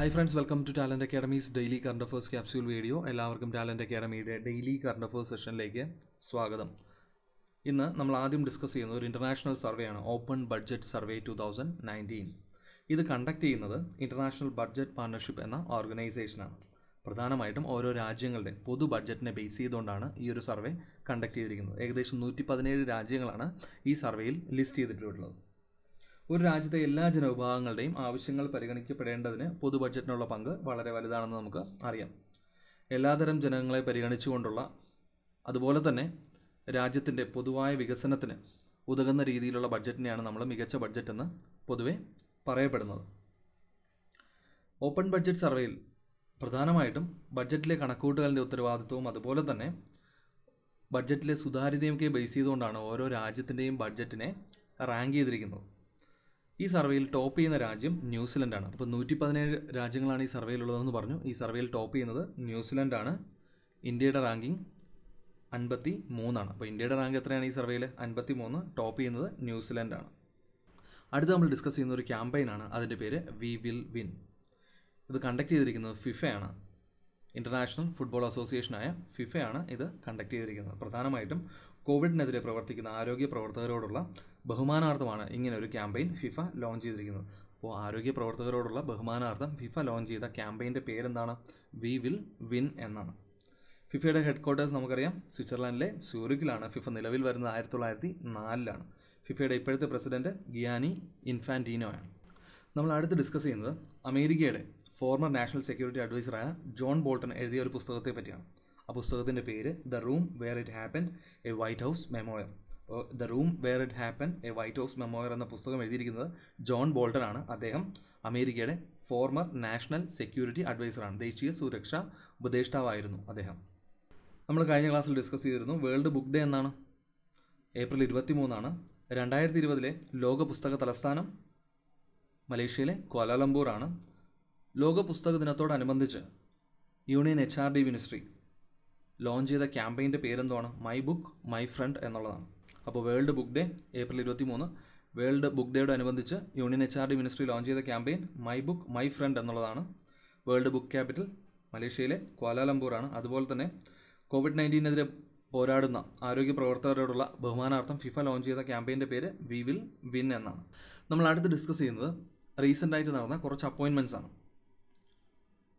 hi friends welcome to talent academy's daily current affairs capsule video എല്ലാവർക്കും ടാലൻറ്റ് അക്കാഡമിയുടെ daily current affairs സെഷനിലേക്ക് സ്വാഗതം ഇന്ന് നമ്മൾ ആദ്യം ഡിസ്കസ് ചെയ്യുന്നത് ഒരു ഇൻ്റർനാഷണൽ സർവേയാണ് open budget survey two thousand nineteen ഇത് കണ്ടക്ട് ചെയ്യുന്നത് ഇൻ്റർനാഷണൽ ബഡ്ജറ്റ് പാർട്ണർഷിപ്പ് എന്ന ഓർഗനൈസേഷനാണ് പ്രധാനമായിട്ടും ഓരോ രാജ്യങ്ങളുടെ പൊതു ബഡ്ജറ്റിനെ ബേസ് ചെയ്തുകൊണ്ടാണ് ഈ ഒരു സർവേ കണ്ടക്ട് ചെയ്തിരിക്കുന്നത് ഏകദേശം നൂറ്റി രാജ്യങ്ങളാണ് ഈ സർവേയിൽ ലിസ്റ്റ് ചെയ്തിട്ടുള്ളത് ഒരു രാജ്യത്തെ എല്ലാ ജനവിഭാഗങ്ങളുടെയും ആവശ്യങ്ങൾ പരിഗണിക്കപ്പെടേണ്ടതിന് പൊതു ബഡ്ജറ്റിനുള്ള പങ്ക് വളരെ വലുതാണെന്ന് നമുക്ക് അറിയാം എല്ലാതരം ജനങ്ങളെ പരിഗണിച്ചുകൊണ്ടുള്ള അതുപോലെ തന്നെ രാജ്യത്തിൻ്റെ പൊതുവായ വികസനത്തിന് ഉതകുന്ന രീതിയിലുള്ള ബഡ്ജറ്റിനെയാണ് നമ്മൾ മികച്ച ബഡ്ജറ്റ് എന്ന് പൊതുവെ പറയപ്പെടുന്നത് ഓപ്പൺ ബഡ്ജറ്റ് സർവേയിൽ പ്രധാനമായിട്ടും ബഡ്ജറ്റിലെ കണക്കൂട്ടുകളുടെ ഉത്തരവാദിത്വവും അതുപോലെ തന്നെ ബഡ്ജറ്റിലെ സുതാര്യതയൊക്കെ ബേസ് ചെയ്തുകൊണ്ടാണ് ഓരോ രാജ്യത്തിൻ്റെയും ബഡ്ജറ്റിനെ റാങ്ക് ചെയ്തിരിക്കുന്നത് ഈ സർവേയിൽ ടോപ്പ് ചെയ്യുന്ന രാജ്യം ന്യൂസിലൻഡാണ് അപ്പോൾ നൂറ്റി പതിനേഴ് രാജ്യങ്ങളാണ് ഈ സർവേയിലുള്ളതെന്ന് പറഞ്ഞു ഈ സർവേയിൽ ടോപ്പ് ചെയ്യുന്നത് ന്യൂസിലൻഡാണ് ഇന്ത്യയുടെ റാങ്കിങ് അൻപത്തി മൂന്നാണ് അപ്പോൾ ഇന്ത്യയുടെ റാങ്ക് എത്രയാണ് ഈ സർവേയിൽ അൻപത്തി മൂന്ന് ടോപ്പ് ചെയ്യുന്നത് ന്യൂസിലൻഡാണ് അടുത്ത് നമ്മൾ ഡിസ്കസ് ചെയ്യുന്ന ഒരു ക്യാമ്പയിനാണ് അതിൻ്റെ പേര് വി വിൽ വിൻ ഇത് കണ്ടക്ട് ചെയ്തിരിക്കുന്നത് ഫിഫയാണ് ഇൻ്റർനാഷണൽ ഫുട്ബോൾ അസോസിയേഷനായ ഫിഫയാണ് ഇത് കണ്ടക്ട് ചെയ്തിരിക്കുന്നത് പ്രധാനമായിട്ടും കോവിഡിനെതിരെ പ്രവർത്തിക്കുന്ന ആരോഗ്യ പ്രവർത്തകരോടുള്ള ബഹുമാനാർത്ഥമാണ് ഇങ്ങനെ ഒരു ക്യാമ്പയിൻ ഫിഫ ലോഞ്ച് ചെയ്തിരിക്കുന്നത് അപ്പോൾ ആരോഗ്യ പ്രവർത്തകരോടുള്ള ബഹുമാനാർത്ഥം ഫിഫ ലോഞ്ച് ചെയ്ത ക്യാമ്പയിൻ്റെ പേരെന്താണ് വി വിൽ വിൻ എന്നാണ് ഫിഫയുടെ ഹെഡ് ക്വാർട്ടേഴ്സ് നമുക്കറിയാം സ്വിറ്റ്സർലാൻഡിലെ സൂറിക്കിലാണ് ഫിഫ നിലവിൽ വരുന്നത് ആയിരത്തി തൊള്ളായിരത്തി നാലിലാണ് ഫിഫയുടെ ഇപ്പോഴത്തെ പ്രസിഡന്റ് ഗിയാനി ഇൻഫാൻറ്റീനോ ആണ് നമ്മൾ അടുത്ത് ഡിസ്കസ് ചെയ്യുന്നത് അമേരിക്കയുടെ ഫോർമർ നാഷണൽ സെക്യൂരിറ്റി അഡ്വൈസറായ ജോൺ ബോൾട്ടൺ എഴുതിയ ഒരു പുസ്തകത്തെ പറ്റിയാണ് ആ പുസ്തകത്തിൻ്റെ പേര് the room where it happen a white house memoir the room where it happen a white house memoir എന്ന പുസ്തകം എഴുതിയിരിക്കുന്നത് ജോൺ ബോൾട്ടൺ ആണ് അദ്ദേഹം അമേരിക്കയുടെ ഫോർമർ നാഷണൽ സെക്യൂരിറ്റി അഡ്വൈസറാണ് ദേശീയ സുരക്ഷാ ഉപദേഷ്ടാവായിരുന്നു അദ്ദേഹം നമ്മൾ കഴിഞ്ഞ ക്ലാസ്സിൽ ഡിസ്കസ് ചെയ്തിരുന്നു വേൾഡ് ബുക്ക് ഡേ എന്നാണ് ഏപ്രിൽ ഇരുപത്തി മൂന്നാണ് രണ്ടായിരത്തി ഇരുപതിലെ ലോക പുസ്തക തലസ്ഥാനം മലേഷ്യയിലെ കോലാലംപൂർ ആണ് ലോക പുസ്തക ദിനത്തോടനുബന്ധിച്ച് union H R D ministry launch ചെയ്ത ക്യാമ്പയിൻ്റെ പേരെന്താണ് മൈ ബുക്ക് മൈ ഫ്രണ്ട് എന്നുള്ളതാണ് അപ്പോൾ വേൾഡ് ബുക്ക് ഡേ ഏപ്രിൽ ഇരുപത്തി മൂന്ന് വേൾഡ് ബുക്ക് ഡേയോട് അനുബന്ധിച്ച് union H R D ministry launch ചെയ്ത campaign my book my friend എന്നുള്ളതാണ് വേൾഡ് ബുക്ക് ക്യാപിറ്റൽ മലേഷ്യയിലെ ക്വാലാലംപൂറാണ് അതുപോലെ തന്നെ കോവിഡ് നയൻറ്റീനെതിരെ പോരാടുന്ന ആരോഗ്യ പ്രവർത്തകരോടുള്ള ബഹുമാനാർത്ഥം ഫിഫ ലോഞ്ച് ചെയ്ത ക്യാമ്പയിൻ്റെ പേര് വി വിൽ വിൻ എന്നാണ് നമ്മൾ അടുത്ത് ഡിസ്കസ് ചെയ്യുന്നത് റീസെൻ്റായിട്ട് നടന്ന കുറച്ച് അപ്പോയിൻമെൻറ്റ്സ് ആണ്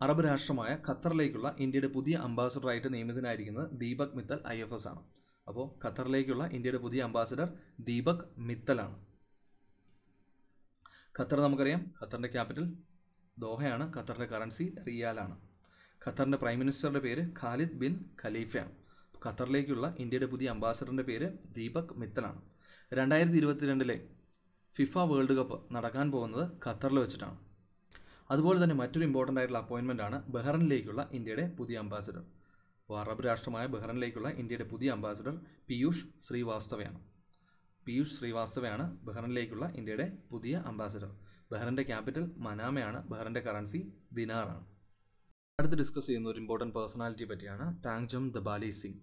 അറബ് രാഷ്ട്രമായ ഖത്തറിലേക്കുള്ള ഇന്ത്യയുടെ പുതിയ അംബാസിഡറായിട്ട് നിയമിതനായിരിക്കുന്നത് Deepak Mittal I F S ആണ് അപ്പോൾ ഖത്തറിലേക്കുള്ള ഇന്ത്യയുടെ പുതിയ അംബാസഡർ ദീപക് മിത്തലാണ് ഖത്തർ നമുക്കറിയാം ഖത്തറിൻ്റെ ക്യാപിറ്റൽ ദോഹയാണ് ഖത്തറിൻ്റെ കറൻസി റിയാലാണ് ഖത്തറിൻ്റെ പ്രൈം മിനിസ്റ്ററുടെ പേര് ഖാലിദ് ബിൻ ഖലീഫയാണ് ഖത്തറിലേക്കുള്ള ഇന്ത്യയുടെ പുതിയ അംബാസിഡറിൻ്റെ പേര് ദീപക് മിത്തലാണ് രണ്ടായിരത്തി ഇരുപത്തിരണ്ടിലെ ഫിഫ വേൾഡ് കപ്പ് നടക്കാൻ പോകുന്നത് ഖത്തറിൽ വെച്ചിട്ടാണ് അതുപോലെ തന്നെ മറ്റൊരു ഇമ്പോർട്ടൻ്റ് ആയിട്ടുള്ള അപ്പോയിൻമെൻ്റ് ആണ് ബഹ്റനിലേക്കുള്ള ഇന്ത്യയുടെ പുതിയ അംബാസിഡർ അപ്പോൾ അറബ് രാഷ്ട്രമായ ബഹ്റനിലേക്കുള്ള ഇന്ത്യയുടെ പുതിയ അംബാസിഡർ പീയൂഷ് ശ്രീവാസ്തവയാണ് പീയൂഷ് ശ്രീവാസ്തവയാണ് ബഹ്റനിലേക്കുള്ള ഇന്ത്യയുടെ പുതിയ അംബാസിഡർ ബഹ്റൻ്റെ ക്യാപിറ്റൽ മനാമയാണ് ബഹ്റൻ്റെ കറൻസി ദിനാറാണ് അടുത്ത് ഡിസ്കസ് ചെയ്യുന്ന ഒരു ഇമ്പോർട്ടൻറ്റ് പേഴ്സണാലിറ്റി പറ്റിയാണ് താങ്ജം ദബാലി സിംഗ്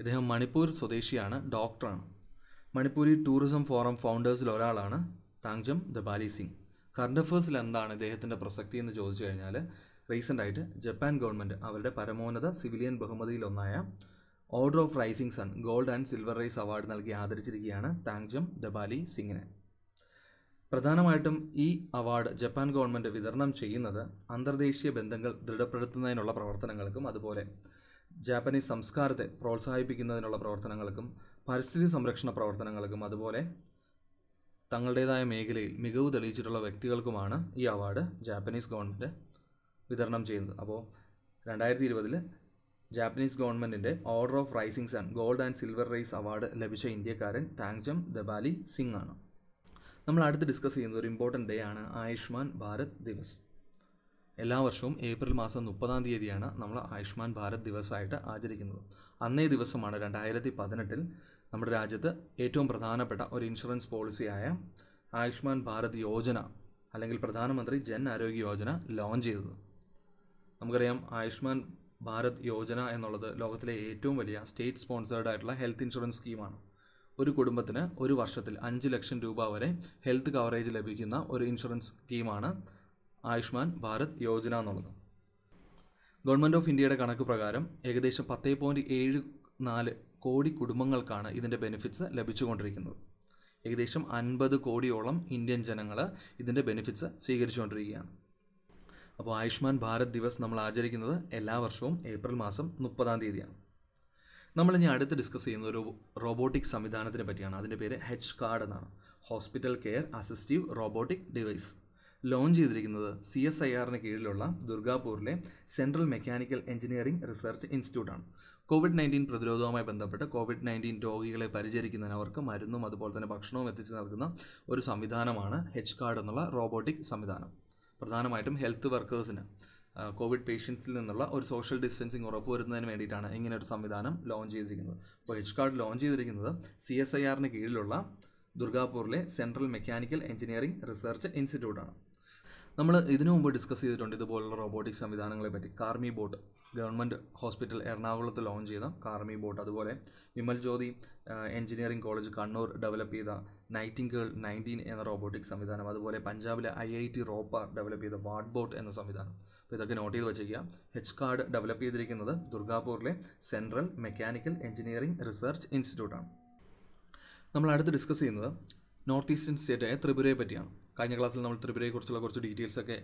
ഇദ്ദേഹം മണിപ്പൂർ സ്വദേശിയാണ് ഡോക്ടറാണ് മണിപ്പൂരി ടൂറിസം ഫോറം ഫൗണ്ടേഴ്സിൽ ഒരാളാണ് താങ്ജം ദബാലി സിംഗ് കറണ്ട് അഫേഴ്സിൽ എന്താണ് ഇദ്ദേഹത്തിൻ്റെ പ്രസക്തി എന്ന് ചോദിച്ചു കഴിഞ്ഞാൽ ആയിട്ട് ജപ്പാൻ ഗവൺമെൻറ് അവരുടെ പരമോന്നത സിവിലിയൻ ബഹുമതിയിലൊന്നായ order of rising sun gold and silver rays award നൽകി ആദരിച്ചിരിക്കുകയാണ് താങ്ജം ദബാലി സിംഗിനെ പ്രധാനമായിട്ടും ഈ അവാർഡ് ജപ്പാൻ ഗവൺമെൻറ് വിതരണം ചെയ്യുന്നത് അന്തർദേശീയ ബന്ധങ്ങൾ ദൃഢപ്പെടുത്തുന്നതിനുള്ള പ്രവർത്തനങ്ങൾക്കും അതുപോലെ ജാപ്പനീസ് സംസ്കാരത്തെ പ്രോത്സാഹിപ്പിക്കുന്നതിനുള്ള പ്രവർത്തനങ്ങൾക്കും പരിസ്ഥിതി സംരക്ഷണ പ്രവർത്തനങ്ങൾക്കും അതുപോലെ തങ്ങളുടേതായ മേഖലയിൽ മികവ് തെളിയിച്ചിട്ടുള്ള വ്യക്തികൾക്കുമാണ് ഈ അവാർഡ് ജാപ്പനീസ് ഗവൺമെൻറ് വിതരണം ചെയ്യുന്നത് അപ്പോൾ രണ്ടായിരത്തി ഇരുപതിൽ ജാപ്പനീസ് ഗവൺമെൻറ്റിൻ്റെ order of rising sun gold and silver rays award ലഭിച്ച ഇന്ത്യക്കാരൻ താങ്ജം ദബാലി സിംഗ് ആണ് നമ്മൾ അടുത്ത് ഡിസ്കസ് ചെയ്യുന്ന ഒരു ഇമ്പോർട്ടൻ്റ് ഡേ ആണ് ആയുഷ്മാൻ ഭാരത് ദിവസ് എല്ലാ വർഷവും ഏപ്രിൽ മാസം മുപ്പതാം തീയതിയാണ് നമ്മൾ ആയുഷ്മാൻ ഭാരത് ദിവസമായിട്ട് ആചരിക്കുന്നത് അന്നേ ദിവസമാണ് രണ്ടായിരത്തി പതിനെട്ടിൽ നമ്മുടെ രാജ്യത്ത് ഏറ്റവും പ്രധാനപ്പെട്ട ഒരു ഇൻഷുറൻസ് പോളിസിയായ ആയുഷ്മാൻ ഭാരത് യോജന അല്ലെങ്കിൽ പ്രധാനമന്ത്രി ജൻ ആരോഗ്യ യോജന ലോഞ്ച് ചെയ്തത് നമുക്കറിയാം ആയുഷ്മാൻ ഭാരത് യോജന എന്നുള്ളത് ലോകത്തിലെ ഏറ്റവും വലിയ സ്റ്റേറ്റ് സ്പോൺസേർഡ് ആയിട്ടുള്ള ഹെൽത്ത് ഇൻഷുറൻസ് സ്കീമാണ് ഒരു കുടുംബത്തിന് ഒരു വർഷത്തിൽ അഞ്ച് ലക്ഷം രൂപ വരെ ഹെൽത്ത് കവറേജ് ലഭിക്കുന്ന ഒരു ഇൻഷുറൻസ് സ്കീമാണ് ആയുഷ്മാൻ ഭാരത് യോജന എന്നുള്ളത് ഗവൺമെൻറ് ഓഫ് ഇന്ത്യയുടെ കണക്ക് പ്രകാരം ഏകദേശം പത്തേ പോയിൻറ്റ് ഏഴ് നാല് കോടി കുടുംബങ്ങൾക്കാണ് ഇതിൻ്റെ ബെനിഫിറ്റ്സ് ലഭിച്ചുകൊണ്ടിരിക്കുന്നത് ഏകദേശം അൻപത് കോടിയോളം ഇന്ത്യൻ ജനങ്ങൾ ഇതിൻ്റെ ബെനിഫിറ്റ്സ് സ്വീകരിച്ചുകൊണ്ടിരിക്കുകയാണ് അപ്പോൾ ആയുഷ്മാൻ ഭാരത് ദിവസ് നമ്മൾ ആചരിക്കുന്നത് എല്ലാ വർഷവും ഏപ്രിൽ മാസം മുപ്പതാം തീയതിയാണ് നമ്മൾ ഇനി അടുത്ത് ഡിസ്കസ് ചെയ്യുന്ന ഒരു റോബോട്ടിക് സംവിധാനത്തിനെ പറ്റിയാണ് അതിൻ്റെ പേര് ഹെച്ച് കാർഡ് എന്നാണ് hospital care assistive robotic device launch ചെയ്തിരിക്കുന്നത് സി എസ് ഐ ആറിന് കീഴിലുള്ള ദുർഗാപൂരിലെ സെൻട്രൽ മെക്കാനിക്കൽ എഞ്ചിനീയറിംഗ് റിസർച്ച് ഇൻസ്റ്റിറ്റ്യൂട്ടാണ് കോവിഡ് നയൻറ്റീൻ പ്രതിരോധവുമായി ബന്ധപ്പെട്ട് കോവിഡ് നയൻറ്റീൻ രോഗികളെ പരിചരിക്കുന്നതിന് അവർക്ക് മരുന്നും അതുപോലെ തന്നെ ഭക്ഷണവും എത്തിച്ചു നൽകുന്ന ഒരു സംവിധാനമാണ് ഹെച്ച് കാർഡ് എന്നുള്ള റോബോട്ടിക് സംവിധാനം പ്രധാനമായിട്ടും ഹെൽത്ത് വർക്കേഴ്സിന് കോവിഡ് പേഷ്യൻസിൽ നിന്നുള്ള ഒരു സോഷ്യൽ ഡിസ്റ്റൻസിങ് ഉറപ്പുവരുന്നതിന് വേണ്ടിയിട്ടാണ് ഇങ്ങനെ ഒരു സംവിധാനം ലോഞ്ച് ചെയ്തിരിക്കുന്നത് അപ്പോൾ ഹെച്ച് കാർഡ് ലോഞ്ച് ചെയ്തിരിക്കുന്നത് സി എസ് ഐ ആറിന് കീഴിലുള്ള ദുർഗാപൂറിലെ സെൻട്രൽ മെക്കാനിക്കൽ എഞ്ചിനീയറിംഗ് റിസർച്ച് ഇൻസ്റ്റിറ്റ്യൂട്ടാണ് നമ്മൾ ഇതിനു മുമ്പ് ഡിസ്കസ് ചെയ്തിട്ടുണ്ട് ഇതുപോലുള്ള റോബോട്ടിക് സംവിധാനങ്ങളെ പറ്റി കാർമി ബോട്ട് ഗവൺമെൻറ് ഹോസ്പിറ്റൽ എറണാകുളത്ത് ലോഞ്ച് ചെയ്ത കാർമി ബോട്ട് അതുപോലെ Vimal Jyothi engineering college Kannur develop ചെയ്ത ഗേൾ നയൻറ്റീൻ എന്ന റോബോട്ടിക് സംവിധാനം അതുപോലെ പഞ്ചാബിലെ I I T Ropar develop ചെയ്ത വാട്ട് ബോട്ട് എന്ന സംവിധാനം അപ്പോൾ ഇതൊക്കെ നോട്ട് ചെയ്ത് വെച്ചേക്കുക ഹെച്ച് കാർഡ് ഡെവലപ്പ് ചെയ്തിരിക്കുന്നത് ദുർഗാപൂരിലെ സെൻട്രൽ മെക്കാനിക്കൽ എഞ്ചിനീയറിംഗ് റിസർച്ച് ഇൻസ്റ്റിറ്റ്യൂട്ടാണ് നമ്മൾ അടുത്ത് ഡിസ്കസ് ചെയ്യുന്നത് നോർത്ത് ഈസ്റ്റേൺ സ്റ്റേറ്റായ ത്രിപുരയെ പറ്റിയാണ് കഴിഞ്ഞ ക്ലാസ്സിൽ നമ്മൾ ത്രിപുരയെക്കുറിച്ചുള്ള കുറച്ച് ഡീറ്റെയിൽസ് ഒക്കെ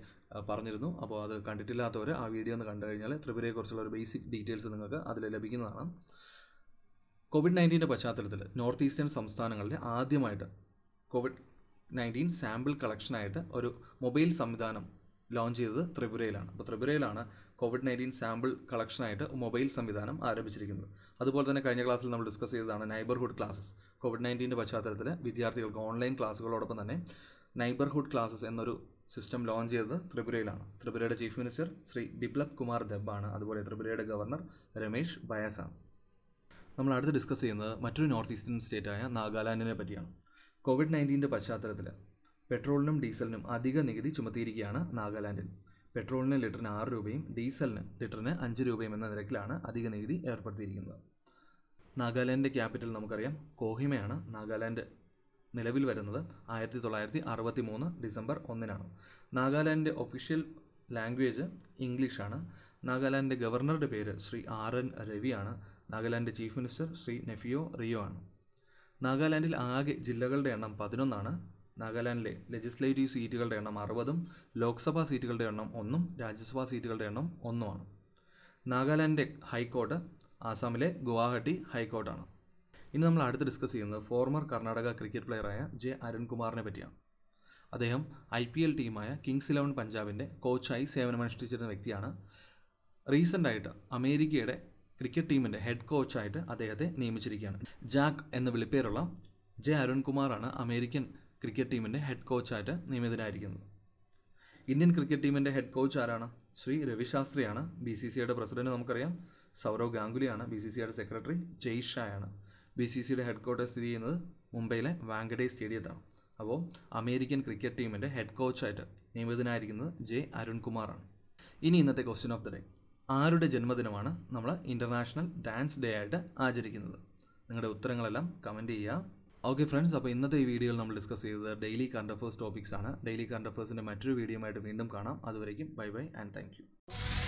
പറഞ്ഞിരുന്നു അപ്പോൾ അത് കണ്ടിട്ടില്ലാത്തവർ ആ വീഡിയോ ഒന്ന് കണ്ടു കഴിഞ്ഞാൽ ത്രിപുരയെക്കുറിച്ചുള്ള ഒരു ബേസിക് ഡീറ്റെയിൽസ് നിങ്ങൾക്ക് അതിൽ ലഭിക്കുന്നതാണ് കോവിഡ് നയൻറ്റീൻ്റെ പശ്ചാത്തലത്തിൽ നോർത്ത് ഈസ്റ്റേൺ സംസ്ഥാനങ്ങളിലെ ആദ്യമായിട്ട് കോവിഡ് നയൻറ്റീൻ സാമ്പിൾ കളക്ഷനായിട്ട് ഒരു മൊബൈൽ സംവിധാനം ലോഞ്ച് ചെയ്തത് ത്രിപുരയിലാണ് അപ്പോൾ ത്രിപുരയിലാണ് കോവിഡ് നയൻറ്റീൻ സാമ്പിൾ കളക്ഷനായിട്ട് മൊബൈൽ സംവിധാനം ആരംഭിച്ചിരിക്കുന്നത് അതുപോലെ തന്നെ കഴിഞ്ഞ ക്ലാസ്സിൽ നമ്മൾ ഡിസ്കസ് ചെയ്തതാണ് നൈബർഹുഡ് ക്ലാസ്സസ് കോവിഡ് നയൻറ്റീൻ്റെ പശ്ചാത്തലത്തിൽ വിദ്യാർത്ഥികൾക്ക് ഓൺലൈൻ ക്ലാസ്സുകളോടൊപ്പം തന്നെ നൈബർഹുഡ് ക്ലാസ്സസ് എന്നൊരു സിസ്റ്റം ലോഞ്ച് ചെയ്തത് ത്രിപുരയിലാണ് ത്രിപുരയുടെ ചീഫ് മിനിസ്റ്റർ ശ്രീ ബിപ്ലബ് കുമാർ ആണ് അതുപോലെ ത്രിപുരയുടെ ഗവർണർ രമേഷ് ബയാസാണ് നമ്മൾ അടുത്ത് ഡിസ്കസ് ചെയ്യുന്നത് മറ്റൊരു നോർത്ത് ഈസ്റ്റേൺ സ്റ്റേറ്റ് ആയ നാഗാലാൻഡിനെ പറ്റിയാണ് കോവിഡ് നയൻറ്റീൻ്റെ പശ്ചാത്തലത്തിൽ പെട്രോളിനും ഡീസലിനും അധിക നികുതി ചുമത്തിയിരിക്കുകയാണ് നാഗാലാൻഡിൽ പെട്രോളിന് ലിറ്ററിന് ആറ് രൂപയും ഡീസലിന് ലിറ്ററിന് അഞ്ച് രൂപയും എന്ന നിരക്കിലാണ് അധിക നികുതി ഏർപ്പെടുത്തിയിരിക്കുന്നത് നാഗാലാൻഡിൻ്റെ ക്യാപിറ്റൽ നമുക്കറിയാം കോഹിമയാണ് നാഗാലാൻഡ് നിലവിൽ വരുന്നത് ആയിരത്തി തൊള്ളായിരത്തി അറുപത്തി മൂന്ന് ഡിസംബർ ഒന്നിനാണ് നാഗാലാൻഡിൻ്റെ ഒഫീഷ്യൽ ലാംഗ്വേജ് ഇംഗ്ലീഷാണ് നാഗാലാൻഡിൻ്റെ ഗവർണറുടെ പേര് ശ്രീ ആർ എൻ രവിയാണ് നാഗാലാൻഡ് ചീഫ് മിനിസ്റ്റർ ശ്രീ നെഫിയോ റിയോ ആണ് നാഗാലാൻഡിൽ ആകെ ജില്ലകളുടെ എണ്ണം പതിനൊന്നാണ് നാഗാലാൻഡിലെ ലെജിസ്ലേറ്റീവ് സീറ്റുകളുടെ എണ്ണം അറുപതും ലോക്സഭാ സീറ്റുകളുടെ എണ്ണം ഒന്നും രാജ്യസഭാ സീറ്റുകളുടെ എണ്ണം ഒന്നുമാണ് നാഗാലാൻഡിൻ്റെ ഹൈക്കോർട്ട് ആസാമിലെ ഗുവാഹട്ടി ഹൈക്കോർട്ടാണ് ഇനി നമ്മൾ അടുത്ത് ഡിസ്കസ് ചെയ്യുന്നത് ഫോർമർ കർണാടക ക്രിക്കറ്റ് പ്ലെയറായ ജെ അരുൺകുമാറിനെ പറ്റിയാണ് അദ്ദേഹം ഐ പി എൽ ടീമായ കിങ്സ് ഇലവൻ പഞ്ചാബിൻ്റെ കോച്ചായി സേവനമനുഷ്ഠിച്ചിരുന്ന വ്യക്തിയാണ് റീസെൻ്റായിട്ട് അമേരിക്കയുടെ ക്രിക്കറ്റ് ടീമിൻ്റെ ഹെഡ് കോച്ചായിട്ട് അദ്ദേഹത്തെ നിയമിച്ചിരിക്കുകയാണ് ജാക്ക് എന്ന വിളിപ്പേരുള്ള ജെ അരുൺകുമാറാണ് അമേരിക്കൻ ക്രിക്കറ്റ് ടീമിൻ്റെ ഹെഡ് കോച്ചായിട്ട് നിയമിതനായിരിക്കുന്നത് ഇന്ത്യൻ ക്രിക്കറ്റ് ടീമിൻ്റെ ഹെഡ് കോച്ച് ആരാണ് ശ്രീ രവിശാസ്ത്രിയാണ് ബി സി സിയുടെ പ്രസിഡന്റ് നമുക്കറിയാം സൗരവ് ഗാംഗുലിയാണ് ബി സി സിയുടെ സെക്രട്ടറി ജയ്ഷായാണ് ബി സി സിയുടെ ഹെഡ് ക്വാർട്ടേഴ്സ് സ്ഥിതി ചെയ്യുന്നത് മുംബൈയിലെ വാങ്കഡേ സ്റ്റേഡിയത്താണ് അപ്പോൾ അമേരിക്കൻ ക്രിക്കറ്റ് ടീമിൻ്റെ ഹെഡ് കോച്ചായിട്ട് നിയമിതനായിരിക്കുന്നത് ജെ അരുൺകുമാറാണ് ഇനി ഇന്നത്തെ ക്വസ്റ്റ്യൻ ഓഫ് ദ ഡേ ആരുടെ ജന്മദിനമാണ് നമ്മൾ ഇൻ്റർനാഷണൽ ഡാൻസ് ഡേ ആയിട്ട് ആചരിക്കുന്നത് നിങ്ങളുടെ ഉത്തരങ്ങളെല്ലാം കമൻറ്റ് ചെയ്യുക ഓക്കെ ഫ്രണ്ട്സ് അപ്പോൾ ഇന്നത്തെ ഈ വീഡിയോയിൽ നമ്മൾ ഡിസ്കസ് ചെയ്തത് ഡെയിലി കറണ്ട് അഫേഴ്സ് ടോപ്പിക്സ് ആണ് ഡെയിലി കറണ്ട് അഫേഴ്സിൻ്റെ മറ്റൊരു വീഡിയോ ആയിട്ട് വീണ്ടും കാണാം അതുവരേക്കും ബൈ ബൈ ആൻഡ് താങ്ക്